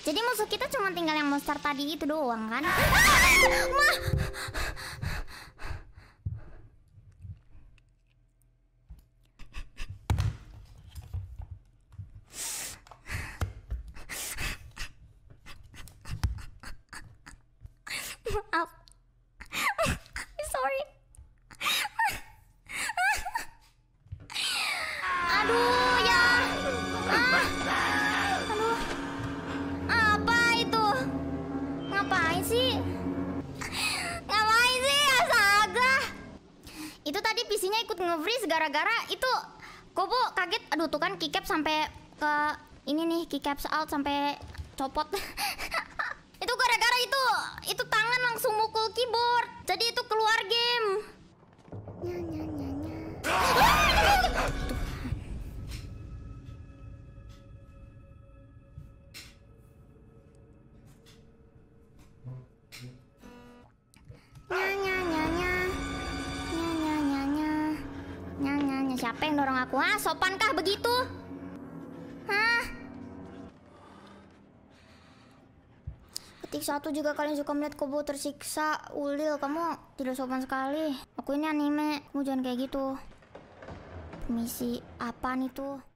Jadi musuh kita cuma tinggal yang monster tadi itu doang kan? Mah. Maaf. itu tadi PC-nya ikut nge-freeze gara-gara itu Kobo kaget aduh tuh kan keycap sampai ke ini nih keycaps out sampai copot itu gara-gara itu itu tangan langsung mukul keyboard jadi itu Siapa yang dorong aku? Hah? Sopankah begitu? Hah? Ketik satu juga kalian suka melihat kubu tersiksa Ulil, kamu tidak sopan sekali Aku ini anime, kamu jangan kayak gitu Misi, apa nih tuh?